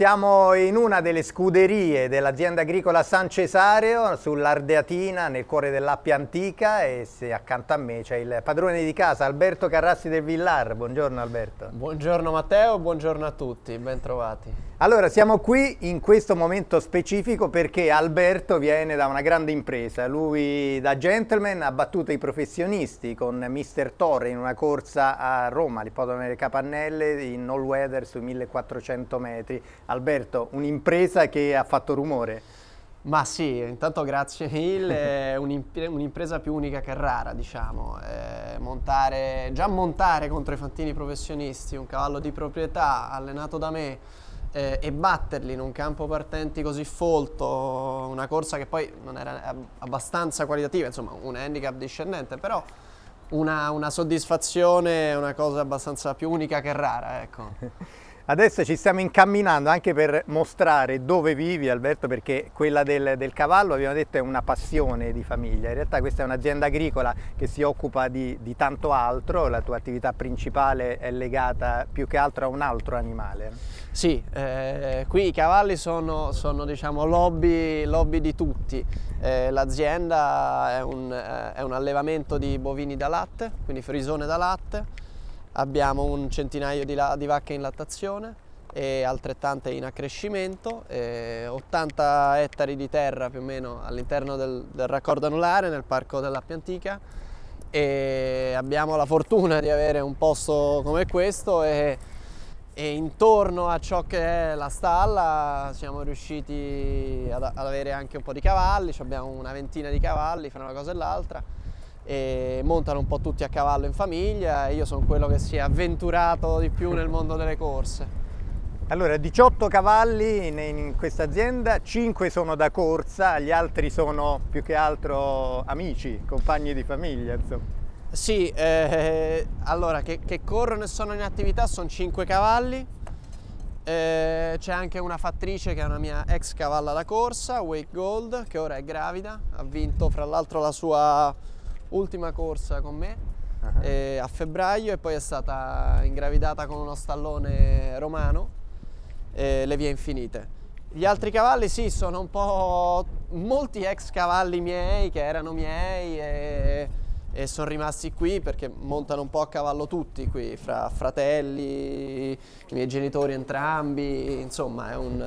siamo in una delle scuderie dell'azienda agricola San Cesareo sull'Ardeatina nel cuore dell'Appia Antica e accanto a me c'è il padrone di casa Alberto Carrassi del Villar. Buongiorno Alberto. Buongiorno Matteo, buongiorno a tutti, ben trovati. Allora, siamo qui in questo momento specifico perché Alberto viene da una grande impresa. Lui da gentleman ha battuto i professionisti con Mr. Torre in una corsa a Roma, all'ippodromo delle Capannelle, in all weather sui 1400 metri. Alberto, un'impresa che ha fatto rumore. Ma sì, intanto grazie mille, è un'impresa più unica che rara, diciamo. Eh, montare, già montare contro i fantini professionisti, un cavallo di proprietà allenato da me eh, e batterli in un campo partenti così folto, una corsa che poi non era abbastanza qualitativa, insomma un handicap discendente, però una, una soddisfazione, una cosa abbastanza più unica che rara, ecco. Adesso ci stiamo incamminando anche per mostrare dove vivi Alberto perché quella del, del, cavallo abbiamo detto è una passione di famiglia, in realtà questa è un'azienda agricola che si occupa di, di, tanto altro, la tua attività principale è legata più che altro a un altro animale. Sì, eh, qui i cavalli sono, sono diciamo, lobby, lobby, di tutti. Eh, l'azienda è un, eh, è un allevamento di bovini da latte, quindi frisone da latte. Abbiamo un centinaio di, di vacche in lattazione e altrettante in accrescimento, 80 eh, ettari di terra più o meno all'interno del, del raccordo anulare nel parco dell'Appia Antica e abbiamo la fortuna di avere un posto come questo e e intorno a ciò che è la stalla siamo riusciti ad, ad avere anche un po' di cavalli, abbiamo una ventina di cavalli fra una cosa e l'altra e montano un po' tutti a cavallo in famiglia e io sono quello che si è avventurato di più nel mondo delle corse. Allora, 18 cavalli in, in questa azienda, 5 sono da corsa, gli altri sono più che altro amici, compagni di famiglia, insomma. Sì, eh, allora che, che, corrono e sono in attività sono 5 cavalli, eh, c'è anche una fattrice che è una mia ex cavalla da corsa, Wake Gold, che ora è gravida, ha vinto fra l'altro la sua ultima corsa con me uh -huh. eh, a febbraio e poi è stata ingravidata con uno stallone romano, le vie infinite. Gli altri cavalli sì, sono un po' molti ex cavalli miei che erano miei e e sono rimasti qui perché montano un po' a cavallo tutti qui, fra fratelli, i miei genitori entrambi, insomma è un,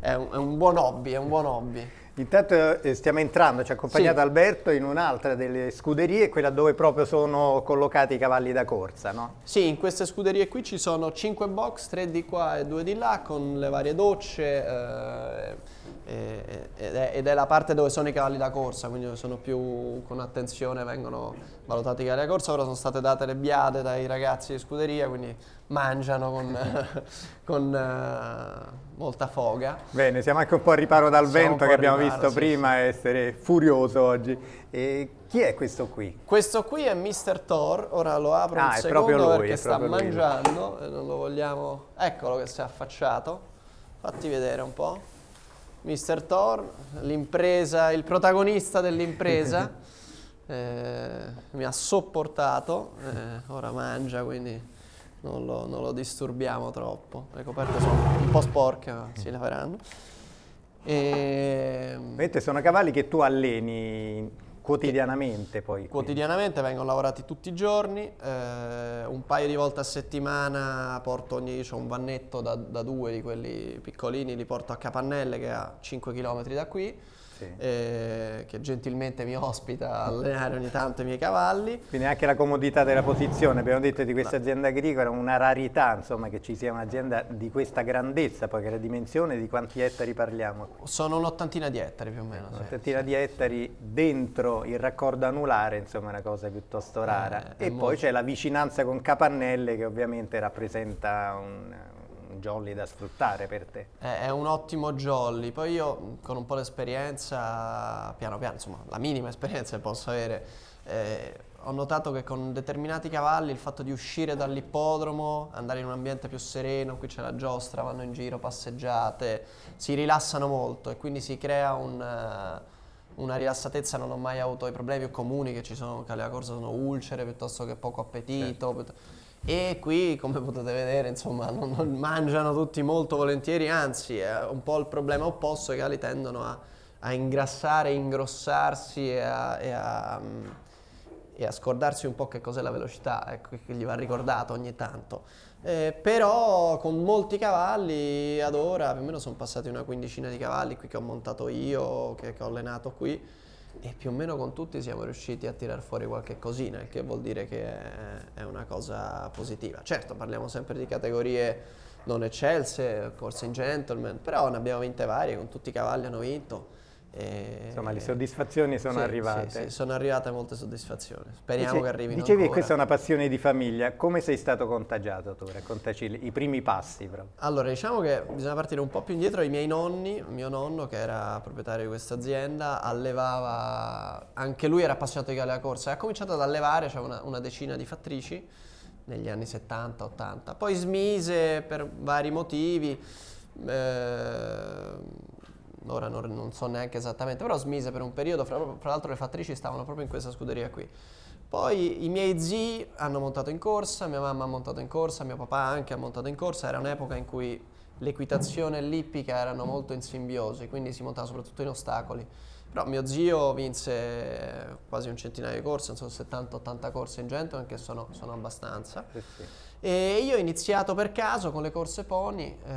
eh, è un, è un buon hobby, è un buon hobby. Intanto eh, stiamo entrando, ci ha accompagnato sì. Alberto in un'altra delle scuderie, quella dove proprio sono collocati i cavalli da corsa, no? Sì, in queste scuderie qui ci sono 5 box, 3 di qua e 2 di là, con le varie docce, eh, eh, ed è, la parte dove sono i cavalli da corsa, quindi sono più con attenzione, vengono valutati i cavalli da corsa, ora sono state date le biade dai ragazzi di scuderia, quindi mangiano con, con uh, molta foga. Bene, siamo anche un po' a riparo dal siamo vento che abbiamo riparo, visto sì, prima, sì. essere furioso oggi. E chi è questo qui? Questo qui è Mr. Thor, ora lo apro ah, un secondo lui, perché sta lui. mangiando, non lo vogliamo... Eccolo che si è affacciato, fatti vedere un po'. Mr. Thorn, l'impresa, il protagonista dell'impresa, eh, mi ha sopportato, eh, ora mangia quindi non lo, non lo, disturbiamo troppo, le coperte sono un po' sporche ma si laveranno. E... Ehm, Vedete, sono cavalli che tu alleni Quotidianamente eh, poi? Quotidianamente quindi. vengono lavorati tutti i giorni, eh, un paio di volte a settimana porto ogni, un vannetto da, da due di quelli piccolini, li porto a Capannelle che è a 5 km da qui, sì. eh, che gentilmente mi ospita a allenare ogni tanto i miei cavalli. Quindi anche la comodità della posizione, abbiamo detto di questa azienda agricola, una rarità insomma che ci sia un'azienda di questa grandezza, poi che la dimensione di quanti ettari parliamo. Sono un'ottantina di ettari più o meno. Un'ottantina sì, di sì. ettari dentro il raccordo anulare, insomma è una cosa piuttosto rara. Eh, e poi molto... c'è la vicinanza con Capannelle che ovviamente rappresenta un jolly da sfruttare per te. È, un ottimo jolly, poi io con un po' di esperienza, piano piano, insomma la minima esperienza che posso avere, eh, ho notato che con determinati cavalli il fatto di uscire dall'ippodromo, andare in un ambiente più sereno, qui c'è la giostra, vanno in giro, passeggiate, si rilassano molto e quindi si crea un... Uh, una rilassatezza non ho mai avuto i problemi più comuni che ci sono, che alla corsa sono ulcere piuttosto che poco appetito. Certo. Piuttosto e qui come potete vedere insomma non, non mangiano tutti molto volentieri anzi è un po' il problema opposto i cali tendono a, a ingrassare, ingrossarsi e a, e, a, mm, e a, scordarsi un po' che cos'è la velocità ecco che gli va ricordato ogni tanto eh, però con molti cavalli ad ora più o meno sono passati una quindicina di cavalli qui che ho montato io che, che ho allenato qui e più o meno con tutti siamo riusciti a tirar fuori qualche cosina, il che vuol dire che è una cosa positiva. Certo, parliamo sempre di categorie non eccelse, corse in gentleman, però ne abbiamo vinte varie, con tutti i cavalli hanno vinto e Insomma, le soddisfazioni sono sì, arrivate. Sì, sì, sono arrivate molte soddisfazioni. Speriamo Dice, che arrivino Dicevi ancora. che questa è una passione di famiglia. Come sei stato contagiato tu? Raccontaci i primi passi. Proprio. Allora, diciamo che bisogna partire un po' più indietro. I miei nonni, mio nonno che era proprietario di questa azienda, allevava... Anche lui era appassionato di galla corsa. Ha cominciato ad allevare, c'era cioè una, una decina di fattrici negli anni 70-80. Poi smise per vari motivi. Eh, ora non, non, so neanche esattamente, però smise per un periodo, fra, fra l'altro le fattrici stavano proprio in questa scuderia qui. Poi i miei zii hanno montato in corsa, mia mamma ha montato in corsa, mio papà anche ha montato in corsa, era un'epoca in cui l'equitazione e l'ippica erano molto in simbiosi, quindi si montava soprattutto in ostacoli. Però mio zio vinse quasi un centinaio di corse, sono 70-80 corse in Gentleman, che sono, sono abbastanza. E io ho iniziato per caso con le corse pony, eh,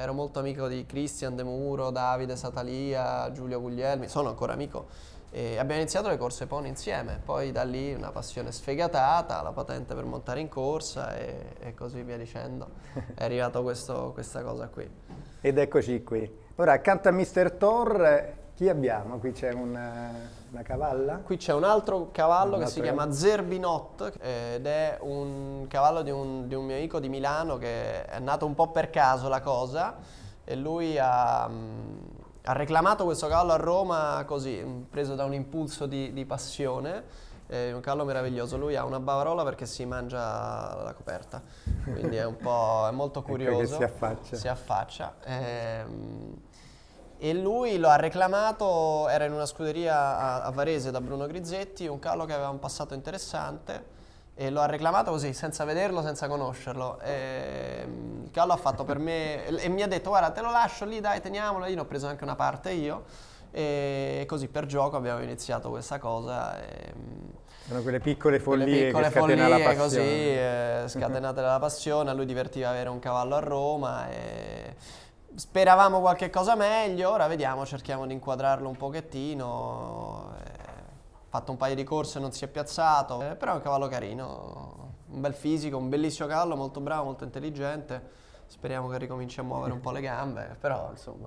ero molto amico di Christian De Muro, Davide Satalia, Giulio Guglielmi, sono ancora amico. E abbiamo iniziato le corse pony insieme, poi da lì una passione sfegatata, la patente per montare in corsa e, e così via dicendo. È arrivata questa cosa qui. Ed eccoci qui. Ora, accanto a Mr. Thor chi abbiamo? Qui c'è una, eh, una, cavalla? Qui c'è un altro cavallo un altro che si chiama Zerbinot ed è un cavallo di un, di un, mio amico di Milano che è nato un po' per caso la cosa e lui ha, mm, ha reclamato questo cavallo a Roma così, preso da un impulso di, di passione è un cavallo meraviglioso. Lui ha una bavarola perché si mangia la coperta, quindi è un po' è molto curioso. si affaccia. Si affaccia. Ehm, e lui lo ha reclamato, era in una scuderia a, a, Varese da Bruno Grizzetti, un calo che aveva un passato interessante e lo ha reclamato così, senza vederlo, senza conoscerlo. E, ehm, il calo ha fatto per me e mi ha detto guarda te lo lascio lì, dai teniamolo, io ne ho preso anche una parte io e così per gioco abbiamo iniziato questa cosa. E, ehm, sono quelle piccole follie quelle piccole che scatena follie, la passione. così, eh, scatenate dalla passione, a lui divertiva avere un cavallo a Roma e, Speravamo qualche cosa meglio, ora vediamo, cerchiamo di inquadrarlo un pochettino. Ha eh, fatto un paio di corse, non si è piazzato, eh, però è un cavallo carino, un bel fisico, un bellissimo cavallo, molto bravo, molto intelligente. Speriamo che ricominci a muovere un po' le gambe, però insomma...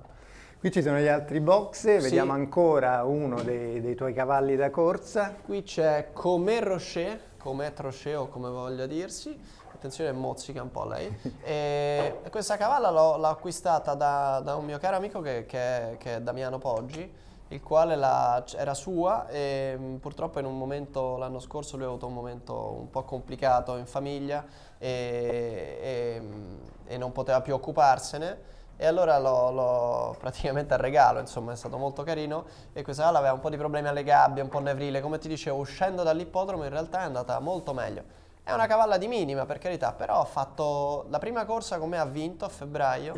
Qui ci sono gli altri box, sì. vediamo ancora uno dei, dei, tuoi cavalli da corsa. Qui c'è Comer Rocher, Comet Rocher o come voglia dirsi, attenzione mozzica un po' lei, e questa cavalla l'ho, acquistata da, da, un mio caro amico che, che, che è Damiano Poggi, il quale la, era sua e mm, purtroppo in un momento l'anno scorso lui ha avuto un momento un po' complicato in famiglia e, e, mm, e non poteva più occuparsene e allora l'ho, praticamente al regalo, insomma è stato molto carino e questa cavalla aveva un po' di problemi alle gabbie, un po' nevrile, come ti dicevo uscendo dall'ippodromo in realtà è andata molto meglio è una cavalla di minima per carità, però ha fatto la prima corsa come ha vinto a febbraio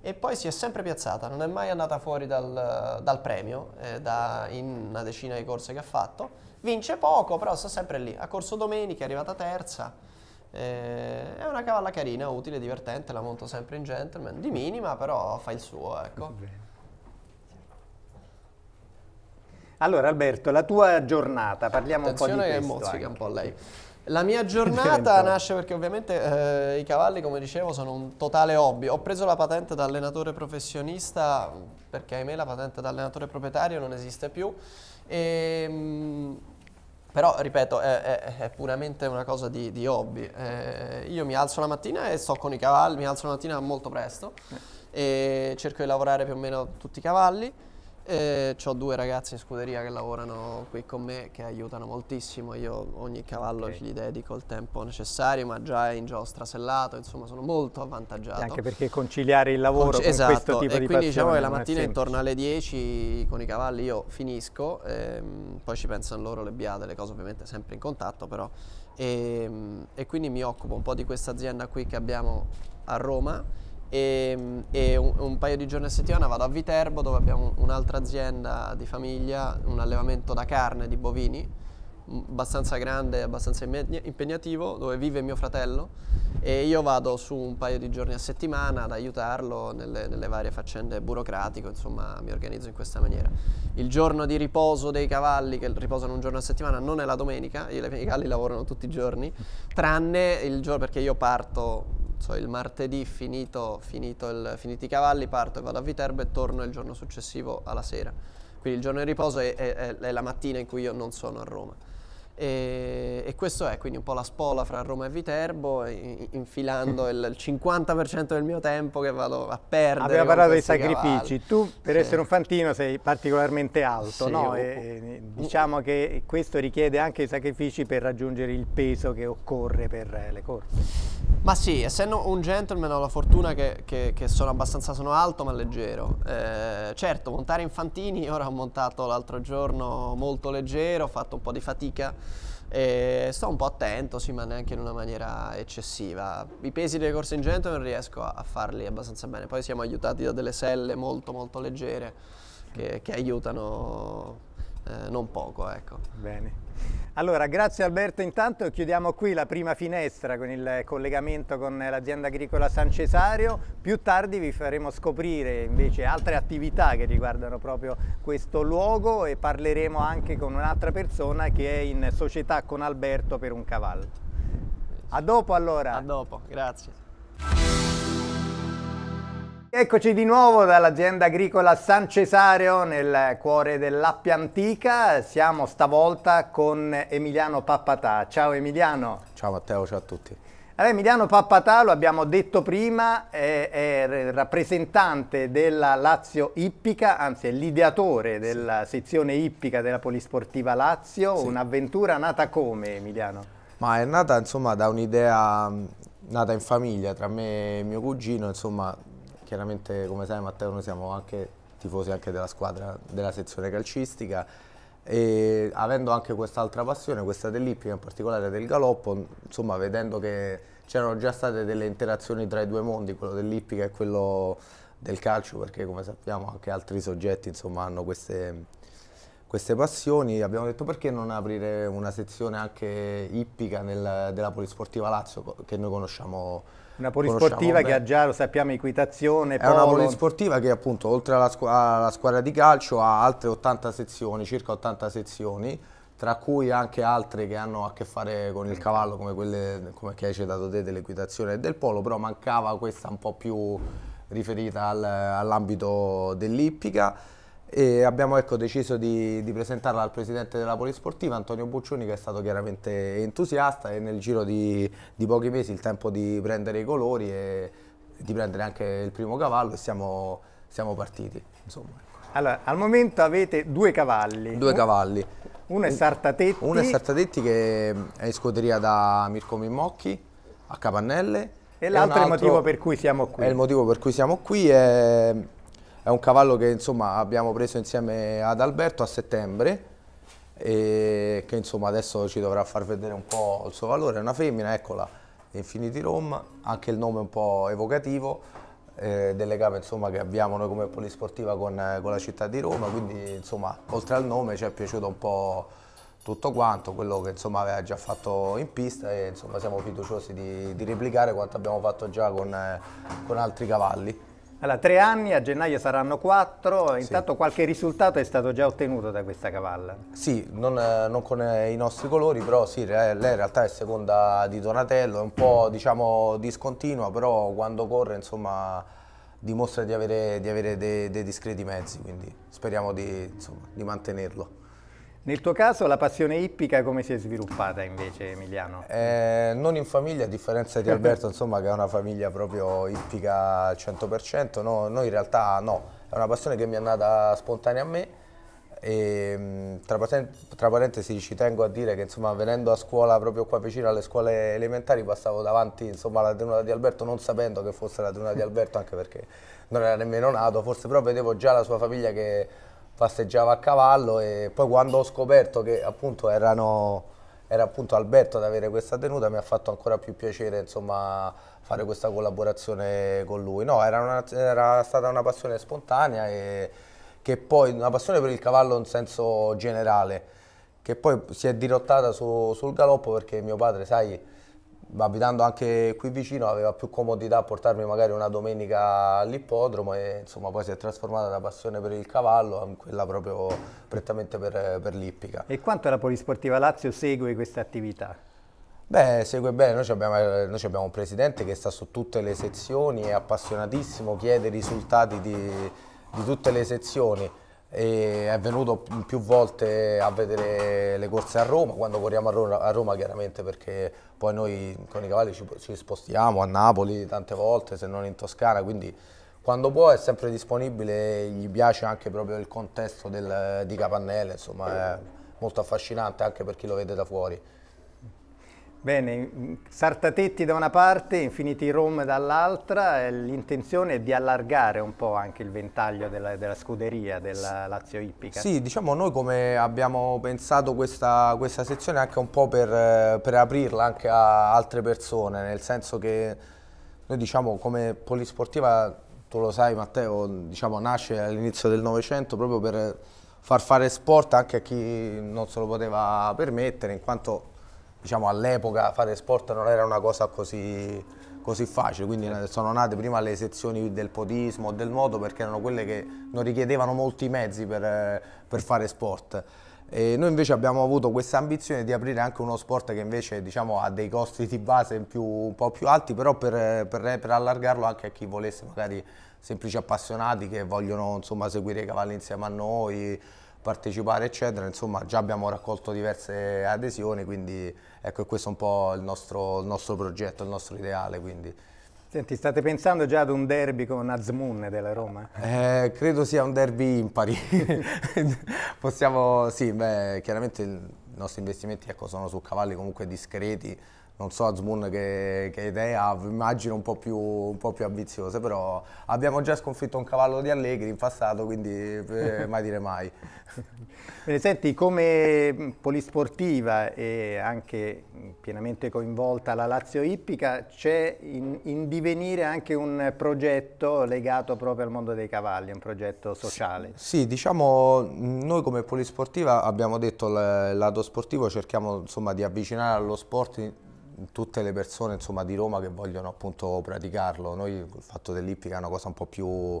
e poi si è sempre piazzata, non è mai andata fuori dal, dal premio eh, da, in una decina di corse che ha fatto. Vince poco, però sta sempre lì. Ha corso domenica, è arrivata terza. Eh, è una cavalla carina, utile, divertente, la monto sempre in gentleman, di minima però fa il suo, ecco. Allora Alberto, la tua giornata, parliamo Attenzione un po' di questo. Attenzione che mozzica anche. un po' lei. La mia giornata nasce perché ovviamente eh, i cavalli, come dicevo, sono un totale hobby. Ho preso la patente da allenatore professionista perché ahimè la patente da allenatore proprietario non esiste più. E, ehm, però, ripeto, è, è, è, puramente una cosa di, di hobby. Eh, io mi alzo la mattina e sto con i cavalli, mi alzo la mattina molto presto eh. e cerco di lavorare più o meno tutti i cavalli. E eh, ho due ragazzi in scuderia che lavorano qui con me che aiutano moltissimo. Io ogni cavallo okay. gli dedico il tempo necessario, ma già è in giostra sellato, insomma, sono molto avvantaggiato. E anche perché conciliare il lavoro Conci- con esatto. questo tipo e di passione. Quindi diciamo che la mattina intorno alle 10 con i cavalli io finisco, ehm, poi ci pensano loro le biade, le cose ovviamente sempre in contatto, però e, ehm, e quindi mi occupo un po' di questa azienda qui che abbiamo a Roma e, e un, un, paio di giorni a settimana vado a Viterbo dove abbiamo un'altra azienda di famiglia, un allevamento da carne di bovini abbastanza grande, abbastanza impegnativo, dove vive mio fratello e io vado su un paio di giorni a settimana ad aiutarlo nelle, nelle varie faccende burocratiche, insomma mi organizzo in questa maniera. Il giorno di riposo dei cavalli, che riposano un giorno a settimana, non è la domenica, i, i cavalli lavorano tutti i giorni, tranne il giorno perché io parto so, il martedì finito, finito il, finiti i cavalli parto e vado a Viterbo e torno il giorno successivo alla sera. Quindi il giorno di riposo è, è, è la mattina in cui io non sono a Roma. E, e, questo è quindi un po' la spola fra Roma e Viterbo, in, infilando il, il 50% del mio tempo che vado a perdere. Abbiamo parlato dei sacrifici, cavalli. tu per sì. essere un fantino sei particolarmente alto, sì, no? o... e, diciamo che questo richiede anche i sacrifici per raggiungere il peso che occorre per le corse. Ma sì, essendo un gentleman ho la fortuna che, che, che sono abbastanza sono alto ma leggero. Eh, certo, montare infantini, ora ho montato l'altro giorno molto leggero, ho fatto un po' di fatica. E sto un po' attento, sì, ma neanche in una maniera eccessiva. I pesi delle corse in gentleman riesco a, a farli abbastanza bene. Poi siamo aiutati da delle selle molto molto leggere che, che aiutano eh, non poco. Ecco. Bene. Allora, grazie Alberto. Intanto chiudiamo qui la prima finestra con il collegamento con l'azienda agricola San Cesario. Più tardi vi faremo scoprire invece altre attività che riguardano proprio questo luogo e parleremo anche con un'altra persona che è in società con Alberto per un cavallo. A dopo allora. A dopo, grazie. Eccoci di nuovo dall'azienda agricola San Cesareo nel cuore dell'Appia Antica, siamo stavolta con Emiliano Pappatà. Ciao Emiliano. Ciao Matteo, ciao a tutti. Allora, Emiliano Pappatà, lo abbiamo detto prima, è, è rappresentante della Lazio Ippica, anzi è l'ideatore della sì. sezione ippica della Polisportiva Lazio, sì. un'avventura nata come Emiliano? Ma è nata insomma da un'idea nata in famiglia tra me e mio cugino, insomma chiaramente come sai Matteo noi siamo anche tifosi anche della squadra della sezione calcistica e avendo anche quest'altra passione, questa dell'ippica in particolare del galoppo, insomma vedendo che c'erano già state delle interazioni tra i due mondi, quello dell'ippica e quello del calcio, perché come sappiamo anche altri soggetti insomma, hanno queste, queste passioni, abbiamo detto perché non aprire una sezione anche ippica nel, della Polisportiva Lazio che noi conosciamo una polisportiva che ha già, lo sappiamo, equitazione, È polo. una polisportiva che appunto oltre alla, squ alla squadra di calcio ha altre 80 sezioni, circa 80 sezioni, tra cui anche altre che hanno a che fare con il cavallo come quelle come che hai citato te dell'equitazione e del polo, però mancava questa un po' più riferita al, all'ambito dell'ippica e abbiamo ecco, deciso di, di, presentarla al presidente della Polisportiva Antonio Buccioni che è stato chiaramente entusiasta e nel giro di, di pochi mesi il tempo di prendere i colori e di prendere anche il primo cavallo e siamo, siamo partiti. Insomma. Ecco. Allora, al momento avete due cavalli. Due cavalli. Uno è Sartatetti. Uno è Sartatetti che è in scuderia da Mirko Mimocchi a Capannelle. E l'altro è il motivo per cui siamo qui. È il motivo per cui siamo qui. È è un cavallo che insomma, abbiamo preso insieme ad Alberto a settembre e che insomma, adesso ci dovrà far vedere un po' il suo valore, è una femmina, eccola, Infinity Rome, anche il nome è un po' evocativo eh, delle gare insomma, che abbiamo noi come polisportiva con, eh, con la città di Roma, quindi insomma, oltre al nome ci è piaciuto un po' tutto quanto, quello che insomma, aveva già fatto in pista e insomma, siamo fiduciosi di, di replicare quanto abbiamo fatto già con, eh, con altri cavalli. Allora, tre anni, a gennaio saranno quattro, intanto sì. qualche risultato è stato già ottenuto da questa cavalla. Sì, non, eh, non con eh, i nostri colori, però sì, lei in realtà è seconda di Donatello, è un po' diciamo discontinua, però quando corre insomma dimostra di avere, di avere dei, dei, discreti mezzi, quindi speriamo di, insomma, di mantenerlo. Nel tuo caso la passione ippica come si è sviluppata invece Emiliano? Eh, non in famiglia, a differenza di Alberto insomma che è una famiglia proprio ippica al 100%, no, noi in realtà no, è una passione che mi è nata spontanea a me e ehm, tra, tra parentesi ci tengo a dire che insomma venendo a scuola proprio qua vicino alle scuole elementari passavo davanti insomma alla tenuta di Alberto non sapendo che fosse la tenuta di Alberto anche perché non era nemmeno nato, forse però vedevo già la sua famiglia che passeggiava a cavallo e poi quando ho scoperto che appunto erano era appunto Alberto ad avere questa tenuta, mi ha fatto ancora più piacere insomma, fare questa collaborazione con lui. No, era, una, era stata una passione spontanea e che poi una passione per il cavallo in senso generale, che poi si è dirottata su, sul galoppo perché mio padre, sai, abitando anche qui vicino aveva più comodità a portarmi magari una domenica all'ippodromo e insomma poi si è trasformata da passione per il cavallo a quella proprio prettamente per, per l'ippica. E quanto la Polisportiva Lazio segue questa attività? Beh, segue bene, noi abbiamo, noi abbiamo un presidente che sta su tutte le sezioni, è appassionatissimo, chiede risultati di, di tutte le sezioni è venuto più volte a vedere le corse a Roma, quando corriamo a Roma, a Roma chiaramente perché poi noi con i cavalli ci, ci, spostiamo a Napoli tante volte, se non in Toscana, quindi quando può è sempre disponibile, gli piace anche proprio il contesto del, di Capannelle, insomma è molto affascinante anche per chi lo vede da fuori. Bene, Sartatetti da una parte, Infinity Rome dall'altra, l'intenzione è di allargare un po' anche il ventaglio della, della scuderia della Lazio Ippica. Sì, diciamo noi come abbiamo pensato questa, questa sezione anche un po' per, per, aprirla anche a altre persone, nel senso che noi diciamo come polisportiva, tu lo sai Matteo, diciamo nasce all'inizio del Novecento proprio per far fare sport anche a chi non se lo poteva permettere, in quanto diciamo, all'epoca fare sport non era una cosa così, così facile, quindi sono nate prima le sezioni del podismo, del nuoto, perché erano quelle che non richiedevano molti mezzi per, per fare sport. E noi invece abbiamo avuto questa ambizione di aprire anche uno sport che invece diciamo, ha dei costi di base più, un po' più alti, però per, per, per, allargarlo anche a chi volesse, magari semplici appassionati che vogliono insomma, seguire i cavalli insieme a noi, partecipare eccetera, insomma già abbiamo raccolto diverse adesioni, quindi ecco questo è un po' il nostro, il nostro progetto, il nostro ideale. Quindi. Senti, state pensando già ad un derby con Azmun della Roma? Eh, credo sia un derby impari. Possiamo, sì, beh, chiaramente i nostri investimenti ecco, sono su cavalli comunque discreti, non so Azmoun che, che idea, immagino un po, più, un po, più, ambiziose, però abbiamo già sconfitto un cavallo di Allegri in passato, quindi eh, mai dire mai. Bene, senti, come polisportiva e anche pienamente coinvolta la Lazio Ippica, c'è in, in, divenire anche un progetto legato proprio al mondo dei cavalli, un progetto sociale. Sì, sì diciamo noi come polisportiva abbiamo detto il lato sportivo, cerchiamo insomma, di avvicinare allo sport tutte le persone insomma, di Roma che vogliono appunto praticarlo. Noi il fatto dell'ippica è una cosa un po' più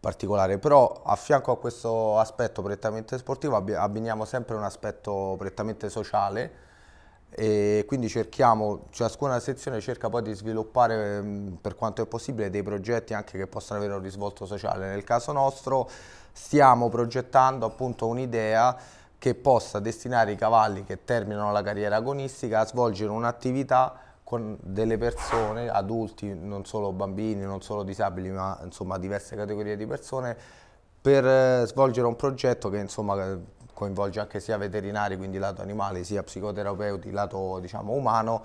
particolare, però a fianco a questo aspetto prettamente sportivo abbiniamo sempre un aspetto prettamente sociale e quindi cerchiamo, ciascuna sezione cerca poi di sviluppare mm, per quanto è possibile dei progetti anche che possano avere un risvolto sociale. Nel caso nostro stiamo progettando appunto un'idea che possa destinare i cavalli che terminano la carriera agonistica a svolgere un'attività con delle persone, adulti, non solo bambini, non solo disabili, ma insomma diverse categorie di persone, per eh, svolgere un progetto che insomma coinvolge anche sia veterinari, quindi lato animale, sia psicoterapeuti, lato diciamo umano,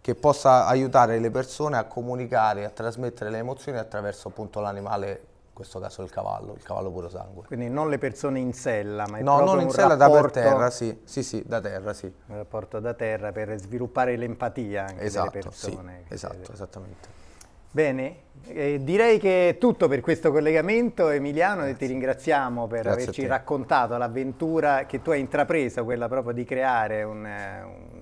che possa aiutare le persone a comunicare, a trasmettere le emozioni attraverso appunto l'animale in questo caso il cavallo, il cavallo puro sangue. Quindi non le persone in sella, ma è no, non in sella, rapporto... da per terra, sì. sì, sì, da terra, sì. Un rapporto da terra per sviluppare l'empatia anche esatto, delle persone. Sì, esatto, deve... esattamente. Bene, eh, direi che è tutto per questo collegamento Emiliano Grazie. e ti ringraziamo per Grazie averci raccontato l'avventura che tu hai intrapreso, quella proprio di creare un, eh, un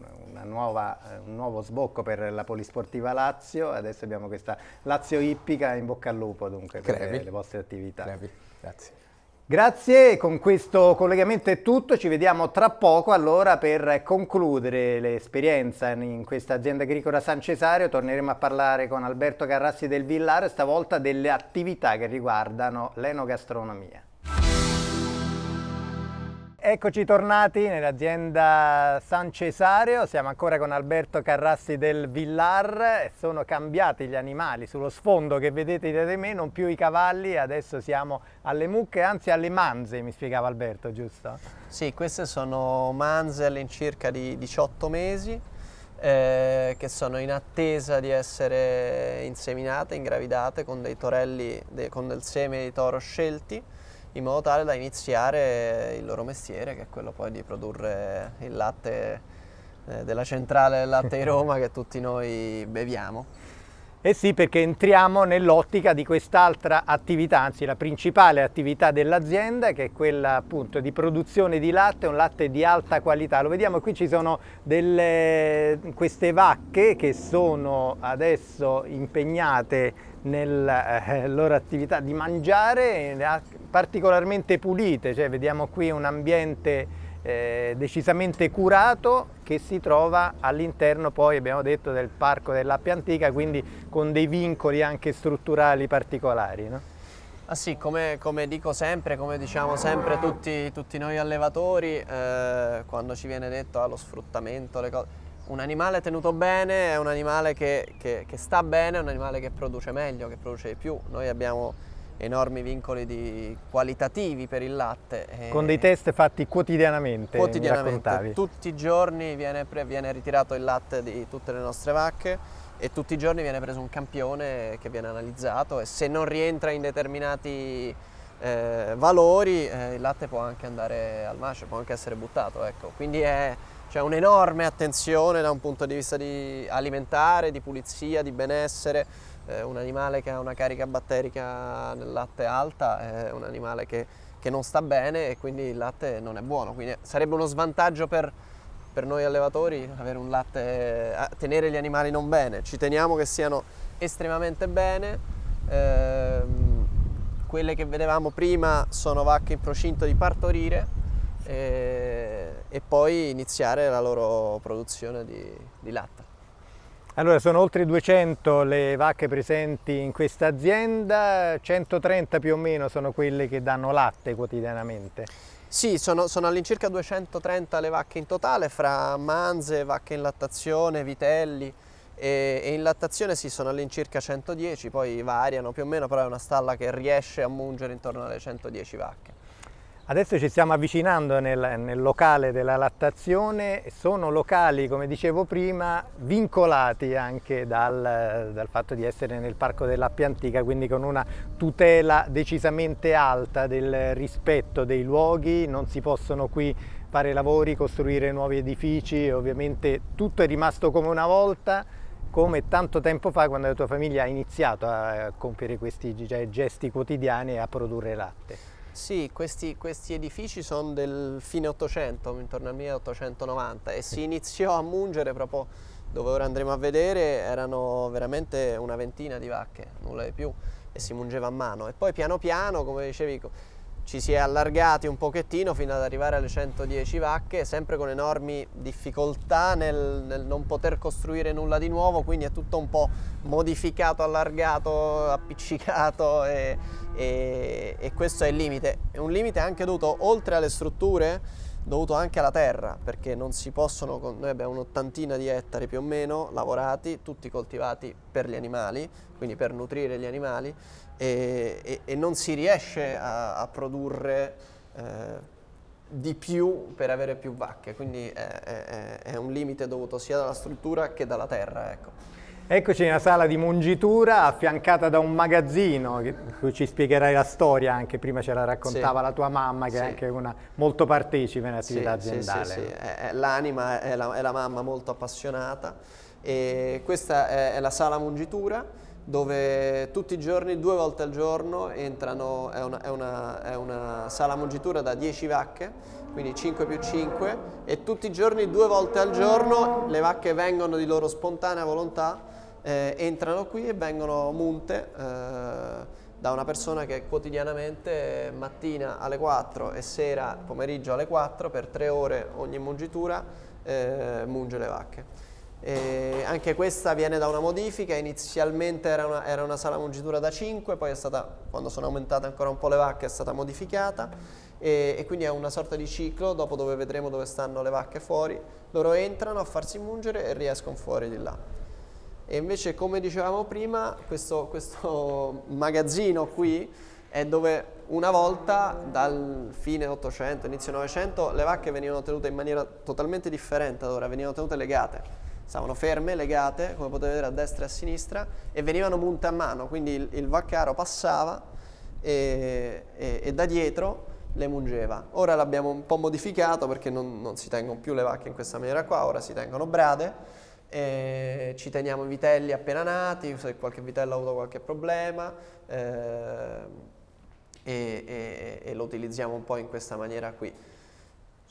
nuova, eh, un nuovo sbocco per la Polisportiva Lazio, adesso abbiamo questa Lazio Ippica in bocca al lupo dunque per Crevi. le vostre attività. Crevi. Grazie. Grazie, con questo collegamento è tutto, ci vediamo tra poco allora per concludere l'esperienza in questa azienda agricola San Cesario, torneremo a parlare con Alberto Carrassi del Villaro, stavolta delle attività che riguardano l'enogastronomia. Eccoci tornati nell'azienda San Cesario, siamo ancora con Alberto Carrassi del Villar, sono cambiati gli animali sullo sfondo che vedete dietro me, non più i cavalli, adesso siamo alle mucche, anzi alle manze, mi spiegava Alberto, giusto? Sì, queste sono manze all'incirca di 18 mesi, eh, che sono in attesa di essere inseminate, ingravidate con dei torelli, de, con del seme di toro scelti in modo tale da iniziare il loro mestiere che è quello poi di produrre il latte eh, della centrale del latte di Roma che tutti noi beviamo. Eh sì, perché entriamo nell'ottica di quest'altra attività, anzi la principale attività dell'azienda, che è quella appunto di produzione di latte, un latte di alta qualità. Lo vediamo, qui ci sono delle, queste vacche che sono adesso impegnate nella eh, loro attività di mangiare particolarmente pulite, cioè vediamo qui un ambiente eh, decisamente curato che si trova all'interno poi abbiamo detto del parco dell'Appia Antica quindi con dei vincoli anche strutturali particolari. No? Ah sì, come, come, dico sempre, come diciamo sempre tutti, tutti noi allevatori eh, quando ci viene detto allo ah, sfruttamento, le cose, un animale tenuto bene è un animale che, che, che sta bene, è un animale che produce meglio, che produce di più. Noi abbiamo enormi vincoli qualitativi per il latte. Eh, Con dei test fatti quotidianamente? Quotidianamente, tutti i giorni viene, viene ritirato il latte di tutte le nostre vacche e tutti i giorni viene preso un campione che viene analizzato e se non rientra in determinati eh, valori eh, il latte può anche andare al macello, può anche essere buttato. Ecco. Quindi c'è cioè, un'enorme attenzione da un punto di vista di alimentare, di pulizia, di benessere eh, un animale che ha una carica batterica nel latte alta è un animale che, che, non sta bene e quindi il latte non è buono. Quindi sarebbe uno svantaggio per, per noi allevatori latte, eh, tenere gli animali non bene. Ci teniamo che siano estremamente bene. Ehm, quelle che vedevamo prima sono vacche in procinto di partorire e, eh, e poi iniziare la loro produzione di, di latte. Allora, sono oltre 200 le vacche presenti in questa azienda, 130 più o meno sono quelle che danno latte quotidianamente. Sì, sono, sono all'incirca 230 le vacche in totale, fra manze, vacche in lattazione, vitelli e, e in lattazione sì, sono all'incirca 110, poi variano più o meno, però è una stalla che riesce a mungere intorno alle 110 vacche. Adesso ci stiamo avvicinando nel, nel, locale della lattazione, sono locali, come dicevo prima, vincolati anche dal, dal, fatto di essere nel Parco dell'Appia Antica, quindi con una tutela decisamente alta del rispetto dei luoghi, non si possono qui fare lavori, costruire nuovi edifici, ovviamente tutto è rimasto come una volta, come tanto tempo fa quando la tua famiglia ha iniziato a compiere questi cioè, gesti quotidiani e a produrre latte. Sì, questi, questi edifici sono del fine 800, intorno al 1890 e si iniziò a mungere proprio dove ora andremo a vedere, erano veramente una ventina di vacche, nulla di più, e si mungeva a mano. E poi piano piano, come dicevi, ci si è allargati un pochettino fino ad arrivare alle 110 vacche, sempre con enormi difficoltà nel, nel, non poter costruire nulla di nuovo, quindi è tutto un po' modificato, allargato, appiccicato e, e, e questo è il limite. È un limite anche dovuto, oltre alle strutture, dovuto anche alla terra, perché non si possono, noi abbiamo un'ottantina di ettari più o meno lavorati, tutti coltivati per gli animali, quindi per nutrire gli animali, e, e, e non si riesce a, a produrre eh, di più per avere più vacche, quindi è, è, è, un limite dovuto sia dalla struttura che dalla terra. Ecco. Eccoci nella sala di mungitura affiancata da un magazzino, di ci spiegherai la storia anche, prima ce la raccontava sì. la tua mamma che sì. è anche una, molto partecipe nell'attività sì, aziendale. l'anima è, è la, mamma molto appassionata e questa è, la sala mungitura dove tutti i giorni, due volte al giorno, entrano, è, una, è una, è una sala mungitura da 10 vacche, quindi 5 più 5, e tutti i giorni, due volte al giorno, le vacche vengono di loro spontanea volontà, eh, entrano qui e vengono munte eh, da una persona che quotidianamente mattina alle 4 e sera pomeriggio alle 4 per tre ore ogni mungitura eh, munge le vacche. E eh, anche questa viene da una modifica, inizialmente era una, era una sala mungitura da 5, poi è stata, quando sono aumentate ancora un po' le vacche, è stata modificata e, e, quindi è una sorta di ciclo, dopo dove vedremo dove stanno le vacche fuori, loro entrano a farsi mungere e riescono fuori di là. E invece come dicevamo prima, questo, questo magazzino qui è dove una volta dal fine 800, inizio 900, le vacche venivano tenute in maniera totalmente differente ad ora, venivano tenute legate stavano ferme, legate, come potete vedere a destra e a sinistra, e venivano punte a mano, quindi il, il vaccaro passava e, e, e, da dietro le mungeva. Ora l'abbiamo un po' modificato perché non, non, si tengono più le vacche in questa maniera qua, ora si tengono brade, ci teniamo i vitelli appena nati, se qualche vitello ha avuto qualche problema, eh, e, e lo utilizziamo un po' in questa maniera qui.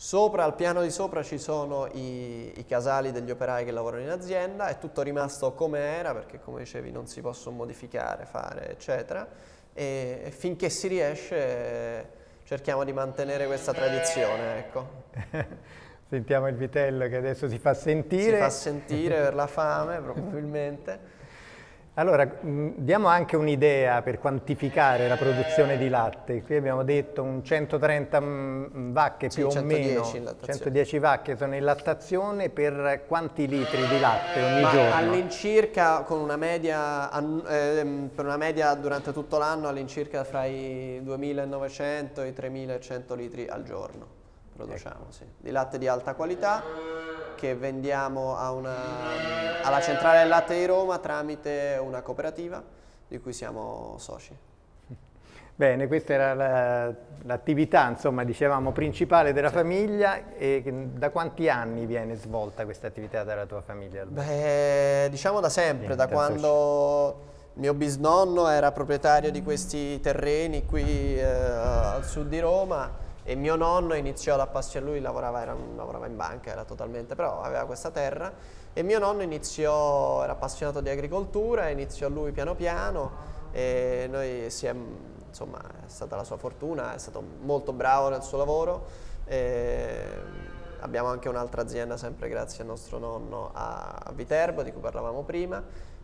Sopra, al piano di sopra, ci sono i, i, casali degli operai che lavorano in azienda, è tutto rimasto come era perché come dicevi non si possono modificare, fare eccetera e, e finché si riesce cerchiamo di mantenere questa tradizione. Ecco. Sentiamo il vitello che adesso si fa sentire. Si fa sentire per la fame probabilmente. Allora, mm, diamo anche un'idea per quantificare la produzione di latte. Qui abbiamo detto un 130 mm, vacche più sì, o 110 meno, 110 vacche sono in lattazione per quanti litri di latte ogni Ma giorno? All'incirca, con una media, ehm, per una media durante tutto l'anno, all'incirca fra i 2.900 e i 3.100 litri al giorno produciamo, ecco. sì. Di latte di alta qualità che vendiamo una, alla centrale del latte di Roma tramite una cooperativa di cui siamo soci. Bene, questa era l'attività, insomma, dicevamo, principale della sì. famiglia e da quanti anni viene svolta questa attività dalla tua famiglia? Beh, diciamo da sempre, Vieni, da quando soci. mio bisnonno era proprietario di questi terreni qui eh, al sud di Roma e mio nonno iniziò ad appassionare, lui lavorava, era, lavorava, in banca, era totalmente, però aveva questa terra e mio nonno iniziò, era appassionato di agricoltura, iniziò lui piano piano e noi si è, insomma, è stata la sua fortuna, è stato molto bravo nel suo lavoro abbiamo anche un'altra azienda sempre grazie al nostro nonno a Viterbo di cui parlavamo prima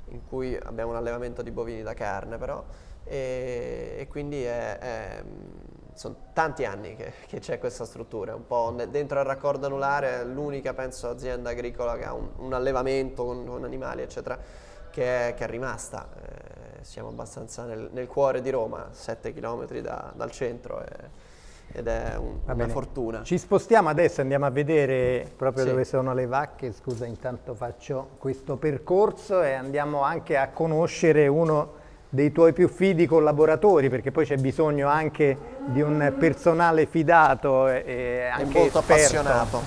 in cui abbiamo un allevamento di bovini da carne però e, e quindi è, è sono tanti anni che, che c'è questa struttura, un po' dentro al raccordo anulare è l'unica penso azienda agricola che ha un, un allevamento con, con, animali eccetera che è, che è rimasta, eh, siamo abbastanza nel, nel, cuore di Roma, 7 km da, dal centro. Eh ed è un, una fortuna. Ci spostiamo adesso, andiamo a vedere proprio sì. dove sono le vacche, scusa intanto faccio questo percorso e andiamo anche a conoscere uno dei tuoi più fidi collaboratori, perché poi c'è bisogno anche di un personale fidato e anche e molto esperto. appassionato.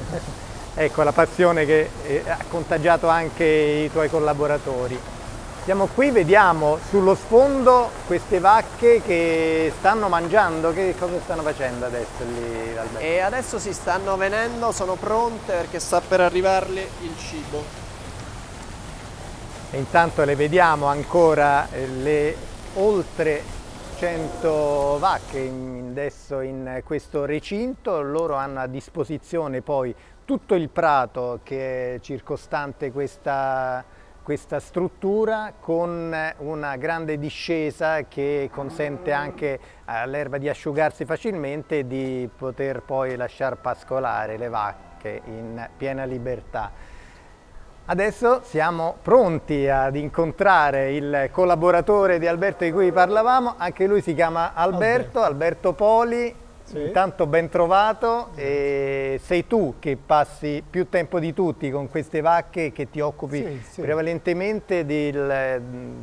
ecco, la passione che eh, ha contagiato anche i tuoi collaboratori. Siamo qui, vediamo sullo sfondo queste vacche che stanno mangiando, che cosa stanno facendo adesso lì Alberto? E adesso si stanno venendo, sono pronte perché sta per arrivarle il cibo. E intanto le vediamo ancora eh, le oltre 100 vacche adesso in questo recinto, loro hanno a disposizione poi tutto il prato che è circostante questa, questa struttura con una grande discesa che consente anche all'erba di asciugarsi facilmente e di poter poi lasciar pascolare le vacche in piena libertà. Adesso siamo pronti ad incontrare il collaboratore di Alberto di cui parlavamo, anche lui si chiama Alberto, Alberto, Alberto Poli, sì. intanto ben trovato e sei tu che passi più tempo di tutti con queste vacche che ti occupi sì, sì. prevalentemente del,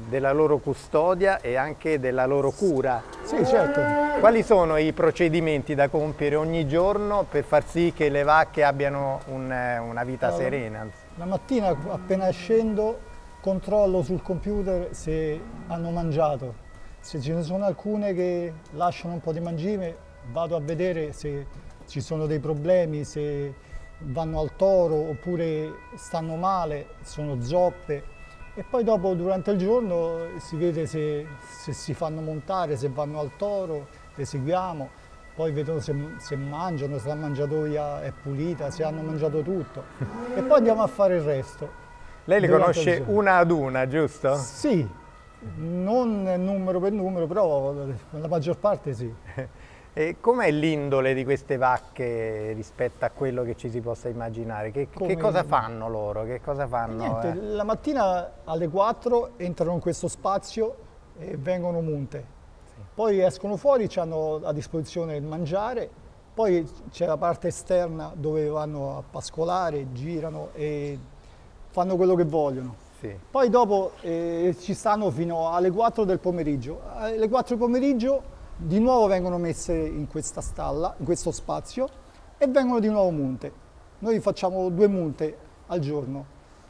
della loro custodia e anche della loro cura. Sì, certo. Quali sono i procedimenti da compiere ogni giorno per far sì che le vacche abbiano un, una vita allora. serena? La mattina appena scendo controllo sul computer se hanno mangiato, se ce ne sono alcune che lasciano un po' di mangime vado a vedere se ci sono dei problemi, se vanno al toro oppure stanno male, sono zoppe e poi dopo durante il giorno si vede se, se si fanno montare, se vanno al toro, le seguiamo poi vedono se, se, mangiano, se la mangiatoia è pulita, se hanno mangiato tutto e poi andiamo a fare il resto. Lei li conosce una ad una, giusto? Sì, non numero per numero, però la maggior parte sì. E com'è l'indole di queste vacche rispetto a quello che ci si possa immaginare? Che, che cosa fanno loro? Cosa fanno, Niente, eh? La mattina alle 4 entrano in questo spazio e vengono munte poi escono fuori, hanno a disposizione il mangiare, poi c'è la parte esterna dove vanno a pascolare, girano e fanno quello che vogliono. Sì. Poi dopo eh, ci stanno fino alle 4 del pomeriggio. Alle 4 del pomeriggio di nuovo vengono messe in questa stalla, in questo spazio e vengono di nuovo munte. Noi facciamo due munte al giorno,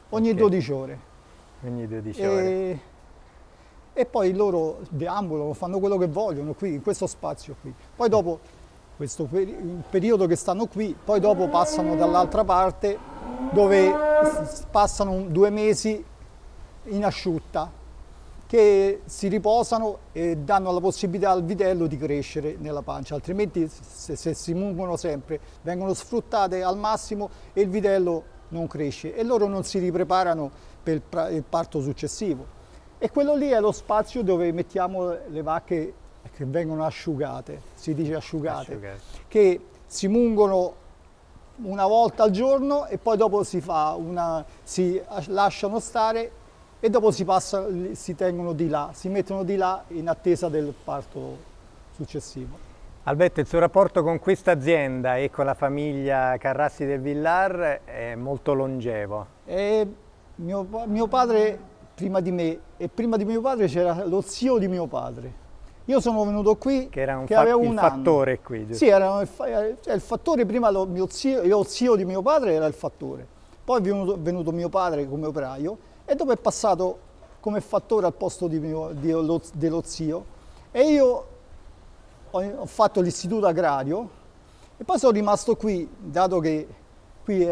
ogni okay. 12 ore. Ogni 12 e... ore e poi loro deambulano, fanno quello che vogliono qui, in questo spazio qui. Poi dopo questo per periodo che stanno qui, poi dopo passano dall'altra parte dove passano due mesi in asciutta che si riposano e danno la possibilità al vitello di crescere nella pancia, altrimenti se, se si mungono sempre vengono sfruttate al massimo e il vitello non cresce e loro non si ripreparano per il parto successivo e quello lì è lo spazio dove mettiamo le vacche che vengono asciugate, si dice asciugate, asciugate. che si mungono una volta al giorno e poi dopo si, una, si lasciano stare e dopo si, passa, si tengono di là, si mettono di là in attesa del parto successivo. Alberto, il suo rapporto con questa azienda e con la famiglia Carrassi del Villar è molto longevo. E mio, mio padre prima di me e prima di mio padre c'era lo zio di mio padre. Io sono venuto qui che, era un che aveva un il anno. fattore qui. Giusto? Sì, era il, cioè il fattore, prima lo, mio zio, lo zio di mio padre era il fattore, poi è venuto, venuto, mio padre come operaio e dopo è passato come fattore al posto di mio, di, lo, dello zio e io ho, ho fatto l'istituto agrario e poi sono rimasto qui, dato che qui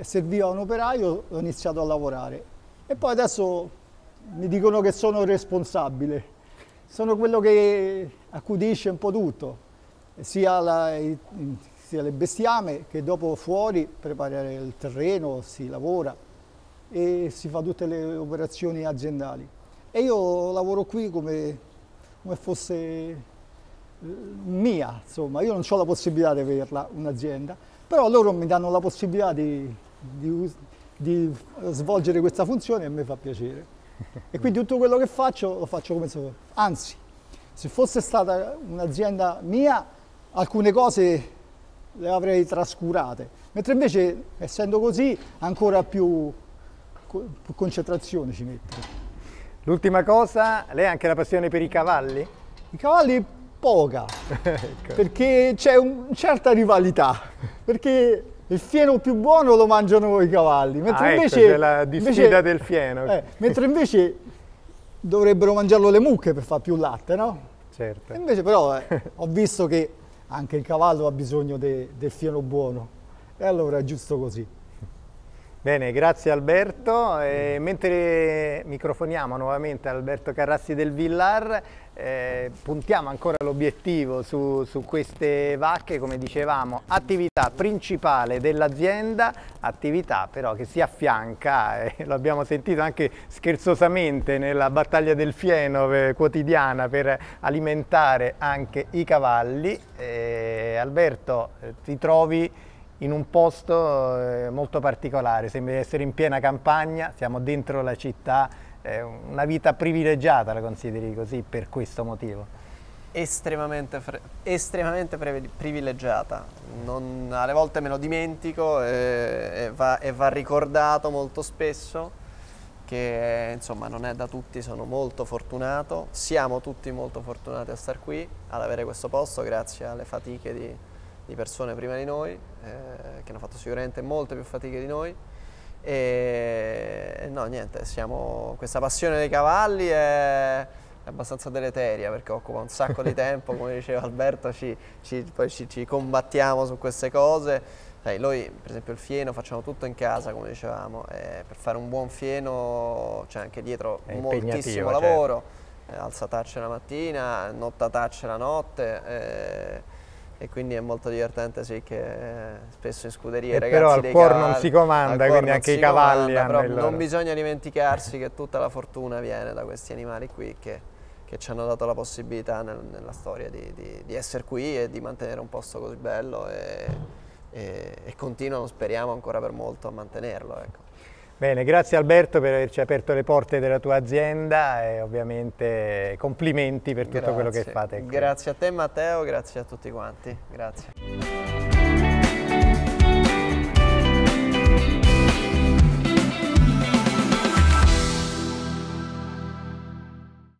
serviva un operaio, ho iniziato a lavorare e poi adesso mi dicono che sono responsabile. Sono quello che accudisce un po' tutto, sia, la, sia le bestiame che dopo fuori preparare il terreno, si lavora e si fa tutte le operazioni aziendali. E io lavoro qui come, come fosse eh, mia, insomma, io non ho la possibilità di averla un'azienda, però loro mi danno la possibilità di, di, di svolgere questa funzione e a me fa piacere e quindi tutto quello che faccio lo faccio come sapore. Anzi, se fosse stata un'azienda mia, alcune cose le avrei trascurate, mentre invece, essendo così, ancora più, più concentrazione ci metto. L'ultima cosa, lei ha anche la passione per i cavalli? I cavalli poca, ecco. perché c'è una certa rivalità, perché il fieno più buono lo mangiano i cavalli. Mentre ah, ecco, invece, ecco, la disfida invece, del fieno. Eh, mentre invece dovrebbero mangiarlo le mucche per fare più latte, no? Certo. E invece però eh, ho visto che anche il cavallo ha bisogno de, del fieno buono e allora è giusto così. Bene, grazie Alberto. E eh, mentre microfoniamo nuovamente Alberto Carrassi del Villar, eh, puntiamo ancora l'obiettivo su, su, queste vacche, come dicevamo, attività principale dell'azienda, attività però che si affianca, eh, lo abbiamo sentito anche scherzosamente nella battaglia del fieno eh, quotidiana per alimentare anche i cavalli. Eh, Alberto, eh, ti trovi in un posto eh, molto particolare, sembra di essere in piena campagna, siamo dentro la città, è una vita privilegiata la consideri così per questo motivo? Estremamente, estremamente privilegiata, non, alle volte me lo dimentico e, eh, e, va, e va ricordato molto spesso che insomma non è da tutti, sono molto fortunato, siamo tutti molto fortunati a star qui, ad avere questo posto grazie alle fatiche di di persone prima di noi, eh, che hanno fatto sicuramente molte più fatiche di noi. E no, niente, siamo, questa passione dei cavalli è, abbastanza deleteria perché occupa un sacco di tempo, come diceva Alberto, ci, ci, poi ci, ci combattiamo su queste cose. Dai, noi per esempio il fieno facciamo tutto in casa, come dicevamo, eh, per fare un buon fieno c'è anche dietro è moltissimo certo. lavoro, certo. eh, la mattina, notta tacce la notte. Eh, e quindi è molto divertente sì che spesso in scuderia e ragazzi però al cuor non si comanda quindi anche i cavalli comanda, però non bisogna dimenticarsi che tutta la fortuna viene da questi animali qui che, che ci hanno dato la possibilità nel, nella storia di, di, di, essere qui e di mantenere un posto così bello e, e, e continuano speriamo ancora per molto a mantenerlo ecco. Bene, grazie Alberto per averci aperto le porte della tua azienda e ovviamente complimenti per tutto grazie. quello che fate. Ecco. Grazie a te Matteo, grazie a tutti quanti. Grazie.